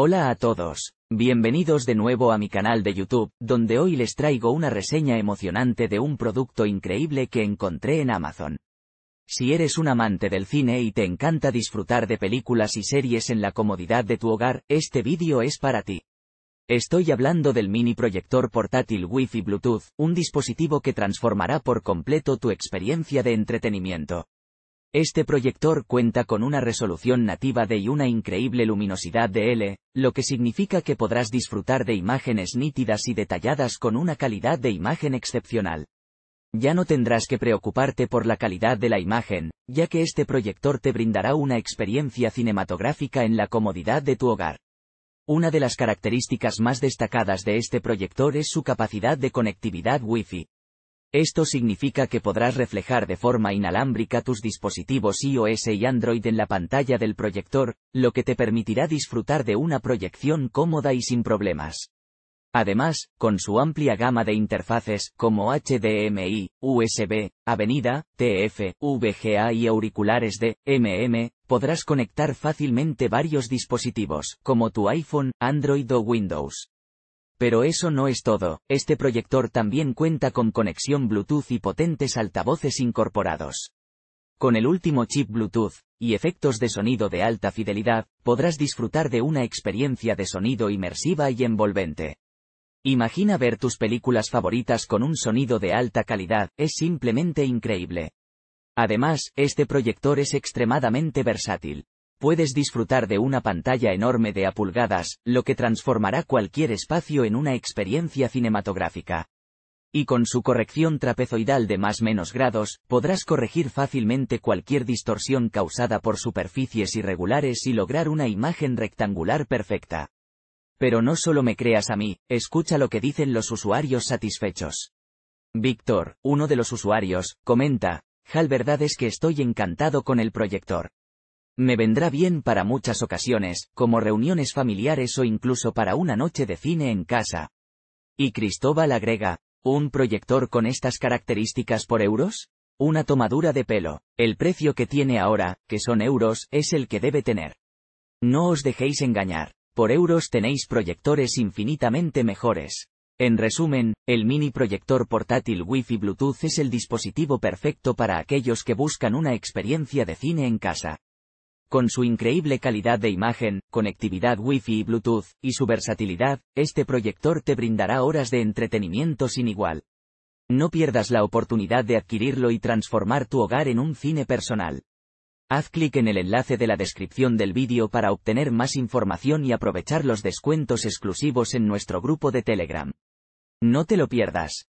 Hola a todos, bienvenidos de nuevo a mi canal de YouTube, donde hoy les traigo una reseña emocionante de un producto increíble que encontré en Amazon. Si eres un amante del cine y te encanta disfrutar de películas y series en la comodidad de tu hogar, este vídeo es para ti. Estoy hablando del mini proyector portátil Wi-Fi Bluetooth, un dispositivo que transformará por completo tu experiencia de entretenimiento. Este proyector cuenta con una resolución nativa de y una increíble luminosidad de L, lo que significa que podrás disfrutar de imágenes nítidas y detalladas con una calidad de imagen excepcional. Ya no tendrás que preocuparte por la calidad de la imagen, ya que este proyector te brindará una experiencia cinematográfica en la comodidad de tu hogar. Una de las características más destacadas de este proyector es su capacidad de conectividad Wi-Fi, esto significa que podrás reflejar de forma inalámbrica tus dispositivos iOS y Android en la pantalla del proyector, lo que te permitirá disfrutar de una proyección cómoda y sin problemas. Además, con su amplia gama de interfaces, como HDMI, USB, avenida, TF, VGA y auriculares de MM, podrás conectar fácilmente varios dispositivos, como tu iPhone, Android o Windows. Pero eso no es todo, este proyector también cuenta con conexión Bluetooth y potentes altavoces incorporados. Con el último chip Bluetooth, y efectos de sonido de alta fidelidad, podrás disfrutar de una experiencia de sonido inmersiva y envolvente. Imagina ver tus películas favoritas con un sonido de alta calidad, es simplemente increíble. Además, este proyector es extremadamente versátil puedes disfrutar de una pantalla enorme de a pulgadas, lo que transformará cualquier espacio en una experiencia cinematográfica. Y con su corrección trapezoidal de más menos grados, podrás corregir fácilmente cualquier distorsión causada por superficies irregulares y lograr una imagen rectangular perfecta. Pero no solo me creas a mí, escucha lo que dicen los usuarios satisfechos. Víctor, uno de los usuarios, comenta, Hal verdad es que estoy encantado con el proyector. Me vendrá bien para muchas ocasiones, como reuniones familiares o incluso para una noche de cine en casa. Y Cristóbal agrega, ¿un proyector con estas características por euros? Una tomadura de pelo. El precio que tiene ahora, que son euros, es el que debe tener. No os dejéis engañar. Por euros tenéis proyectores infinitamente mejores. En resumen, el mini proyector portátil Wi-Fi Bluetooth es el dispositivo perfecto para aquellos que buscan una experiencia de cine en casa. Con su increíble calidad de imagen, conectividad Wi-Fi y Bluetooth, y su versatilidad, este proyector te brindará horas de entretenimiento sin igual. No pierdas la oportunidad de adquirirlo y transformar tu hogar en un cine personal. Haz clic en el enlace de la descripción del vídeo para obtener más información y aprovechar los descuentos exclusivos en nuestro grupo de Telegram. No te lo pierdas.